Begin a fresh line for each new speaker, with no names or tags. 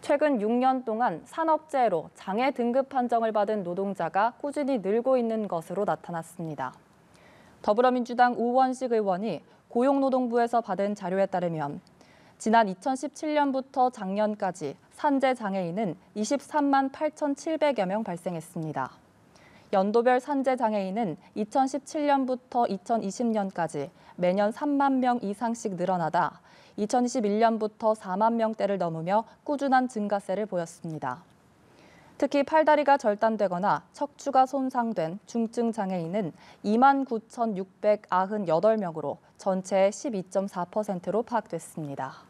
최근 6년 동안 산업재해로 장애 등급 판정을 받은 노동자가 꾸준히 늘고 있는 것으로 나타났습니다. 더불어민주당 우원식 의원이 고용노동부에서 받은 자료에 따르면 지난 2017년부터 작년까지 산재 장애인은 23만 8,700여 명 발생했습니다. 연도별 산재 장애인은 2017년부터 2020년까지 매년 3만 명 이상씩 늘어나다 2021년부터 4만 명대를 넘으며 꾸준한 증가세를 보였습니다. 특히 팔다리가 절단되거나 척추가 손상된 중증 장애인은 29,698명으로 전체의 12.4%로 파악됐습니다.